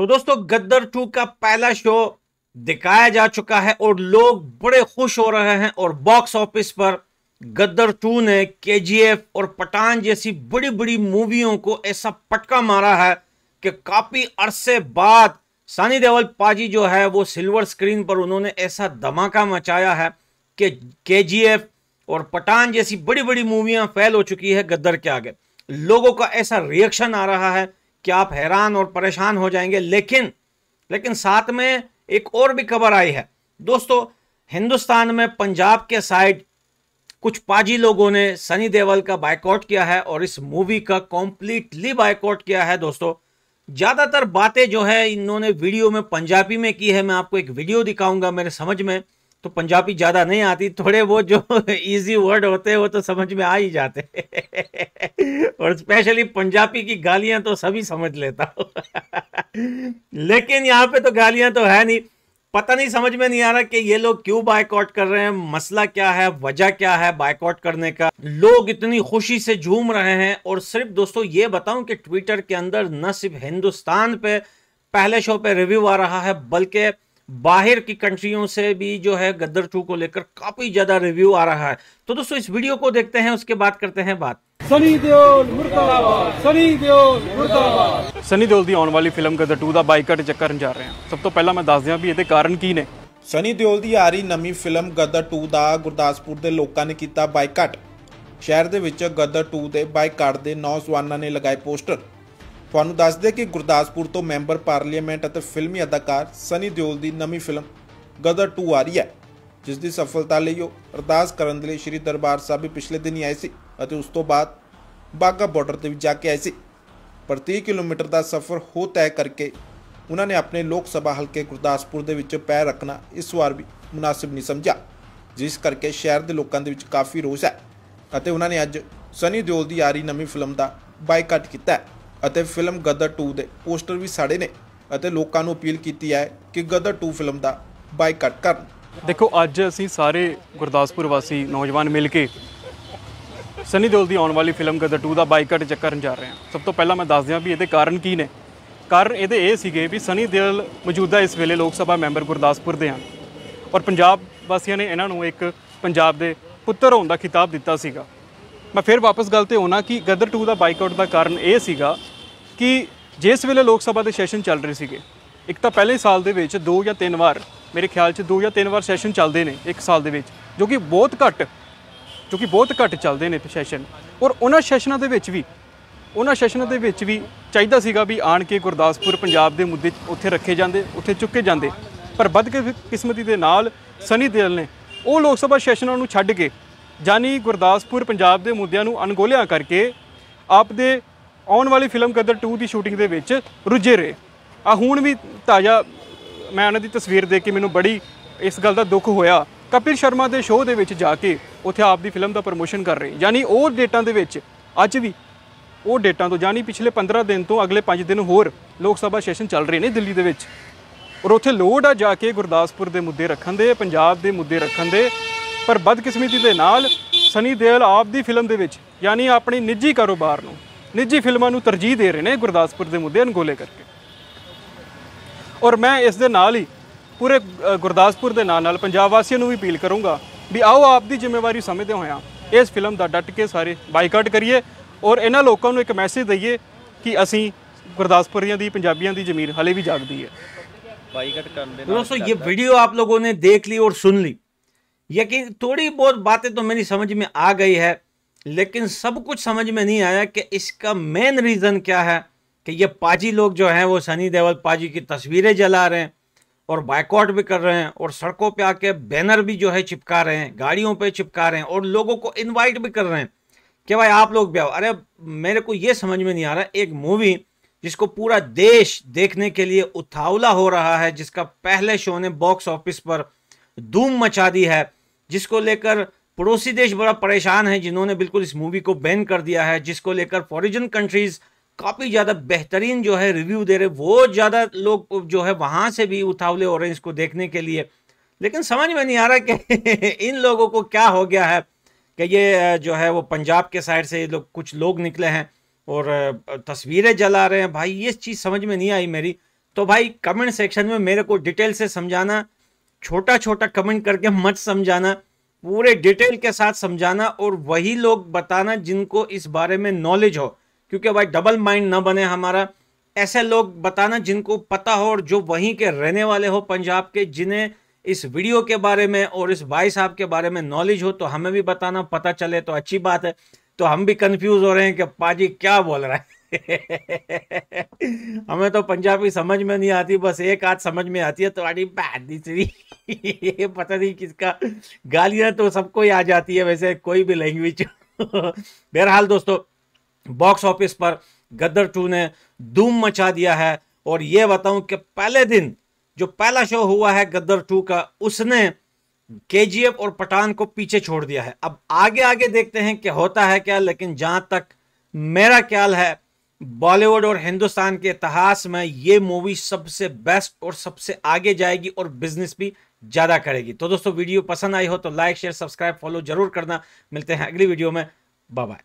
तो दोस्तों गद्दर टू का पहला शो दिखाया जा चुका है और लोग बड़े खुश हो रहे हैं और बॉक्स ऑफिस पर गद्दर टू ने के और पठान जैसी बड़ी बड़ी मूवियों को ऐसा पटका मारा है कि काफ़ी अरसे बाद सानी देवल पाजी जो है वो सिल्वर स्क्रीन पर उन्होंने ऐसा धमाका मचाया है कि के और पठान जैसी बड़ी बड़ी मूवियाँ फैल हो चुकी है गद्दर के आगे लोगों का ऐसा रिएक्शन आ रहा है कि आप हैरान और परेशान हो जाएंगे लेकिन लेकिन साथ में एक और भी खबर आई है दोस्तों हिंदुस्तान में पंजाब के साइड कुछ पाजी लोगों ने सनी देवल का बायकॉट किया है और इस मूवी का कॉम्प्लीटली बायकॉट किया है दोस्तों ज़्यादातर बातें जो है इन्होंने वीडियो में पंजाबी में की है मैं आपको एक वीडियो दिखाऊंगा मेरे समझ में तो पंजाबी ज़्यादा नहीं आती थोड़े वो जो इजी वर्ड होते हैं वो तो समझ में आ ही जाते और स्पेशली पंजाबी की गालियां तो सभी समझ लेता हूँ लेकिन यहाँ पे तो गालियां तो है नहीं पता नहीं समझ में नहीं आ रहा कि ये लोग क्यों बायकॉट कर रहे हैं मसला क्या है वजह क्या है बायकॉट करने का लोग इतनी खुशी से झूम रहे हैं और सिर्फ दोस्तों ये बताऊं कि ट्विटर के अंदर न सिर्फ हिंदुस्तान पे पहले शो पे रिव्यू आ रहा है बल्कि बाहर की कंट्रियों से भी जो है गद्दर टू को लेकर काफी ज्यादा रिव्यू आ रहा है तो दोस्तों इस वीडियो को देखते हैं उसके बाद करते हैं बात ਸਨੀ ਦਿਓਲ ਮੁਰਦਾਬਾਦ ਸਨੀ ਦਿਓਲ ਮੁਰਦਾਬਾਦ ਸਨੀ ਦਿਓਲ ਦੀ ਆਉਣ ਵਾਲੀ ਫਿਲਮ ਗਦਰ 2 ਦਾ ਬਾਈਕਾਟ ਚੈੱਕ ਕਰਨ ਜਾ ਰਹੇ ਹਾਂ ਸਭ ਤੋਂ ਪਹਿਲਾਂ ਮੈਂ ਦੱਸ ਦਿਆਂ ਵੀ ਇਹਦੇ ਕਾਰਨ ਕੀ ਨੇ ਸਨੀ ਦਿਓਲ ਦੀ ਆ ਰਹੀ ਨਵੀਂ ਫਿਲਮ ਗਦਰ 2 ਦਾ ਗੁਰਦਾਸਪੁਰ ਦੇ ਲੋਕਾਂ ਨੇ ਕੀਤਾ ਬਾਈਕਾਟ ਸ਼ਹਿਰ ਦੇ ਵਿੱਚ ਗਦਰ 2 ਦੇ ਬਾਈਕਾਟ ਦੇ ਨੌਜਵਾਨਾਂ ਨੇ ਲਗਾਏ ਪੋਸਟਰ ਤੁਹਾਨੂੰ ਦੱਸ ਦੇ ਕਿ ਗੁਰਦਾਸਪੁਰ ਤੋਂ ਮੈਂਬਰ ਪਾਰਲੀਮੈਂਟ ਅਤੇ ਫਿਲਮੀ ਅਦਾਕਾਰ ਸਨੀ ਦਿਓਲ ਦੀ ਨਵੀਂ ਫਿਲਮ ਗਦਰ 2 ਆ ਰਹੀ ਹੈ ਜਿਸ ਦੀ ਸਫਲਤਾ ਲਈ ਉਹ ਅਰਦਾਸ ਕਰਨ ਦੇ ਲਈ ਸ਼੍ਰੀ ਦਰਬਾਰ ਸਾਹਿਬ ਵੀ ਪਿਛਲੇ ਦਿਨ ਹੀ ਆਏ ਸੀ ਅਤੇ ਉਸ ਤੋਂ ਬਾਅਦ ਬਾਗਾ ਬਾਰਡਰ ਤੇ ਵੀ ਜਾ ਕੇ ਆਏ ਸੀ ਪ੍ਰਤੀ ਕਿਲੋਮੀਟਰ ਦਾ ਸਫ਼ਰ ਹੋ ਤੈਅ ਕਰਕੇ ਉਹਨਾਂ ਨੇ ਆਪਣੇ ਲੋਕ ਸਭਾ ਹਲਕੇ ਗੁਰਦਾਸਪੁਰ ਦੇ ਵਿੱਚ ਪੈਰ ਰੱਖਣਾ ਇਸ ਵਾਰ ਵੀ ਮناسب ਨਹੀਂ ਸਮਝਿਆ ਜਿਸ ਕਰਕੇ ਸ਼ਹਿਰ ਦੇ ਲੋਕਾਂ ਦੇ ਵਿੱਚ ਕਾਫੀ ਰੋਸ ਹੈ ਅਤੇ ਉਹਨਾਂ ਨੇ ਅੱਜ ਸਨੀ ਦਿਓਲ ਦੀ ਆਰੀ ਨਵੀਂ ਫਿਲਮ ਦਾ ਬਾਈਕਾਟ ਕੀਤਾ ਹੈ ਅਤੇ ਫਿਲਮ ਗਦਰ 2 ਦੇ ਪੋਸਟਰ ਵੀ ਸਾੜੇ ਨੇ ਅਤੇ ਲੋਕਾਂ ਨੂੰ ਅਪੀਲ ਕੀਤੀ ਹੈ ਕਿ ਗਦਰ 2 ਫਿਲਮ ਦਾ ਬਾਈਕਾਟ ਕਰਨ ਦੇਖੋ ਅੱਜ ਅਸੀਂ ਸਾਰੇ ਗੁਰਦਾਸਪੁਰ ਵਾਸੀ ਨੌਜਵਾਨ ਮਿਲ ਕੇ ਸਨੀ ਦਿਓਲ ਦੀ ਆਉਣ ਵਾਲੀ ਫਿਲਮ ਗਦਰ 2 ਦਾ ਬਾਈਕਾਟ ਚੱਕਰਨ ਜਾ ਰਹੇ ਹਾਂ ਸਭ ਤੋਂ ਪਹਿਲਾਂ ਮੈਂ ਦੱਸ ਦਿਆਂ ਵੀ ਇਹਦੇ ਕਾਰਨ ਕੀ ਨੇ ਕਾਰਨ ਇਹਦੇ ਇਹ ਸੀਗੇ ਵੀ ਸਨੀ ਦਿਓਲ ਮੌਜੂਦਾ ਇਸ ਵੇਲੇ ਲੋਕ ਸਭਾ ਮੈਂਬਰ ਗੁਰਦਾਸਪੁਰ ਦੇ ਹਨ ਔਰ ਪੰਜਾਬ ਵਾਸੀਆਂ ਨੇ ਇਹਨਾਂ ਨੂੰ ਇੱਕ ਪੰਜਾਬ ਦੇ ਪੁੱਤਰ ਹੋਣ ਦਾ ਖਿਤਾਬ ਦਿੱਤਾ ਸੀਗਾ ਮੈਂ ਫਿਰ ਵਾਪਸ ਗੱਲ ਤੇ ਹੋਣਾ ਕਿ ਗਦਰ 2 ਦਾ ਬਾਈਕਾਟ ਦਾ ਕਾਰਨ ਇਹ ਸੀਗਾ ਕਿ ਜਿਸ ਵੇਲੇ ਲੋਕ ਸਭਾ ਦੇ ਸੈਸ਼ਨ ਚੱਲ ਰਹੇ ਸੀਗੇ ਇੱਕ ਤਾਂ ਪਹਿਲੇ ਸਾਲ ਦੇ ਵਿੱਚ ਦੋ ਜਾਂ ਤਿੰਨ ਵਾਰ ਮੇਰੇ ਖਿਆਲ 'ਚ ਦੋ ਜਾਂ ਤਿੰਨ ਵਾਰ ਸੈਸ਼ਨ ਚੱਲਦੇ ਨੇ ਇੱਕ ਸਾਲ ਦੇ ਵਿੱਚ ਜੋ ਕਿ ਬਹੁਤ ਘੱਟ ਜੋ ਕਿ ਬਹੁਤ ਘੱਟ ਚੱਲਦੇ ਨੇ ਸੈਸ਼ਨ ਔਰ ਉਹਨਾਂ ਸੈਸ਼ਨਾਂ ਦੇ ਵਿੱਚ ਵੀ ਉਹਨਾਂ ਸੈਸ਼ਨਾਂ ਦੇ ਵਿੱਚ ਵੀ ਚਾਹੀਦਾ ਸੀਗਾ ਵੀ ਆਣ ਕੇ ਗੁਰਦਾਸਪੁਰ ਪੰਜਾਬ ਦੇ ਮੁੱਦੇ ਉੱਥੇ ਰੱਖੇ ਜਾਂਦੇ ਉੱਥੇ ਚੁੱਕੇ ਜਾਂਦੇ ਪਰ ਵੱਧ ਕੇ ਕਿਸਮਤੀ ਦੇ ਨਾਲ ਸਨੀ ਦੇਲ ਨੇ ਉਹ ਲੋਕ ਸਭਾ ਸੈਸ਼ਨਾਂ ਨੂੰ ਛੱਡ ਕੇ ਜਾਨੀ ਗੁਰਦਾਸਪੁਰ ਪੰਜਾਬ ਦੇ ਮੁੱਦਿਆਂ ਨੂੰ ਅਣਗੋਲਿਆ ਕਰਕੇ ਆਪ ਦੇ ਆਉਣ ਵਾਲੀ ਫਿਲਮ ਕਦਰ 2 ਦੀ ਸ਼ੂਟਿੰਗ ਦੇ ਵਿੱਚ ਰੁੱਝੇ ਰਹੇ ਆ ਹੁਣ ਵੀ ਤਾਜ਼ਾ ਮੈਂ ਉਹਨਾਂ ਦੀ ਤਸਵੀਰ ਦੇਖ ਕੇ ਮੈਨੂੰ ਬੜੀ ਇਸ ਗੱਲ ਦਾ ਦੁੱਖ ਹੋਇਆ ਕਪਿਲ ਸ਼ਰਮਾ ਦੇ ਸ਼ੋਅ ਦੇ ਵਿੱਚ ਜਾ ਕੇ ਉੱਥੇ ਆਪ ਦੀ ਫਿਲਮ ਦਾ ਪ੍ਰੋਮੋਸ਼ਨ ਕਰ ਰਹੇ ਯਾਨੀ ਉਹ ਡੇਟਾਂ ਦੇ ਵਿੱਚ ਅੱਜ ਵੀ ਉਹ ਡੇਟਾਂ ਤੋਂ ਯਾਨੀ ਪਿਛਲੇ 15 ਦਿਨ ਤੋਂ ਅਗਲੇ 5 ਦਿਨ ਹੋਰ ਲੋਕ ਸਭਾ ਸੈਸ਼ਨ ਚੱਲ ਰਹੇ ਨੇ ਦਿੱਲੀ ਦੇ ਵਿੱਚ ਔਰ ਉੱਥੇ ਲੋੜ ਆ ਜਾ ਕੇ ਗੁਰਦਾਸਪੁਰ ਦੇ ਮੁੱਦੇ ਰੱਖਣ ਦੇ ਪੰਜਾਬ ਦੇ ਮੁੱਦੇ ਰੱਖਣ ਦੇ ਪਰ ਬਦਕਿਸਮਤੀ ਦੇ ਨਾਲ ਸਨੀ ਦੇਵਲ ਆਪ ਦੀ ਫਿਲਮ ਦੇ ਵਿੱਚ ਯਾਨੀ ਆਪਣੀ ਨਿੱਜੀ ਕਾਰੋਬਾਰ ਨੂੰ ਨਿੱਜੀ ਫਿਲਮਾਂ ਨੂੰ ਤਰਜੀਹ ਦੇ ਰਹੇ ਨੇ ਗੁਰਦਾਸਪੁਰ ਦੇ ਮੁੱਦੇ ਅਨਗੋਲੇ ਕਰਕੇ ਔਰ ਮੈਂ ਇਸ ਦੇ ਨਾਲ ਹੀ ਪੂਰੇ ਗੁਰਦਾਸਪੁਰ ਦੇ ਨਾਲ ਨਾਲ ਪੰਜਾਬ ਵਾਸੀਆਂ ਨੂੰ ਵੀ ਅਪੀਲ ਕਰੂੰਗਾ ਵੀ ਆਓ ਆਪ ਦੀ ਜ਼ਿੰਮੇਵਾਰੀ ਸਮਝਦੇ ਹੋਇਆ ਇਸ ਫਿਲਮ ਦਾ ਡਟ ਕੇ ਸਾਰੇ ਬਾਈਕਾਟ ਕਰੀਏ ਔਰ ਇਹਨਾਂ ਲੋਕਾਂ ਨੂੰ ਇੱਕ ਮੈਸੇਜ ਦਈਏ ਕਿ ਅਸੀਂ ਦੀ ਦੀ ਪੰਜਾਬੀਆਂ ਜ਼ਮੀਰ ਹਲੇ ਵੀ ਜਾਗਦੀ ਹੈ ਬਾਈਕਾਟ ਕਰਨ ਦੇ ਨਾਲ ਦੋਸਤੋ ਇਹ ਵੀਡੀਓ ਆਪ ਲੋਕੋ ਨੇ ਦੇਖ ਲਈ ਔਰ ਸੁਣ ਲਈ ਯਕੀਨ ਥੋੜੀ ਬਹੁਤ ਬਾਤیں ਤਾਂ ਮੇਰੀ ਸਮਝ ਮੇ ਆ ਗਈ ਹੈ लेकिन सब कुछ समझ में नहीं आया कि इसका मेन रीज़न क्या है कि ये पाजी लोग जो हैं वो सनी देवल पाजी की तस्वीरें जला रहे हैं और बाइकआउट भी कर रहे हैं और सड़कों पे आके बैनर भी जो है चिपका रहे हैं गाड़ियों पे चिपका रहे हैं और लोगों को इनवाइट भी कर रहे हैं कि भाई आप लोग भी आओ अरे मेरे को ये समझ में नहीं आ रहा एक मूवी जिसको पूरा देश देखने के लिए उथावला हो रहा है जिसका पहले शो ने बॉक्स ऑफिस पर धूम मचा दी है जिसको लेकर पड़ोसी देश बड़ा परेशान है जिन्होंने बिल्कुल इस मूवी को बैन कर दिया है जिसको लेकर फॉरिजन कंट्रीज़ काफ़ी ज़्यादा बेहतरीन जो है रिव्यू दे रहे वो ज़्यादा लोग जो है वहाँ से भी उतावले हो रहे हैं इसको देखने के लिए लेकिन समझ में नहीं आ रहा कि इन लोगों को क्या हो गया है कि ये जो है वो पंजाब के साइड से लोग कुछ लोग निकले हैं और तस्वीरें जला रहे हैं भाई ये चीज़ समझ में नहीं आई मेरी तो भाई कमेंट सेक्शन में मेरे को डिटेल से समझाना छोटा छोटा कमेंट करके मत समझाना पूरे डिटेल के साथ समझाना और वही लोग बताना जिनको इस बारे में नॉलेज हो क्योंकि भाई डबल माइंड ना बने हमारा ऐसे लोग बताना जिनको पता हो और जो वहीं के रहने वाले हो पंजाब के जिन्हें इस वीडियो के बारे में और इस भाई साहब के बारे में नॉलेज हो तो हमें भी बताना पता चले तो अच्छी बात है तो हम भी कंफ्यूज हो रहे हैं कि पाजी क्या बोल रहा है हमें तो पंजाबी समझ में नहीं आती बस एक आध समझ में आती है तुम्हारी तीसरी ये पता नहीं किसका गालियां तो सबको ही आ जाती है वैसे कोई भी लैंग्वेज बहरहाल दोस्तों बॉक्स ऑफिस पर गद्दर टू ने धूम मचा दिया है और ये बताऊं कि पहले दिन जो पहला शो हुआ है गद्दर टू का उसने के और पठान को पीछे छोड़ दिया है अब आगे आगे देखते हैं कि होता है क्या लेकिन जहां तक मेरा ख्याल है बॉलीवुड और हिंदुस्तान के इतिहास में ये मूवी सबसे बेस्ट और सबसे आगे जाएगी और बिजनेस भी ज़्यादा करेगी तो दोस्तों वीडियो पसंद आई हो तो लाइक शेयर सब्सक्राइब फॉलो जरूर करना मिलते हैं अगली वीडियो में बाय बाय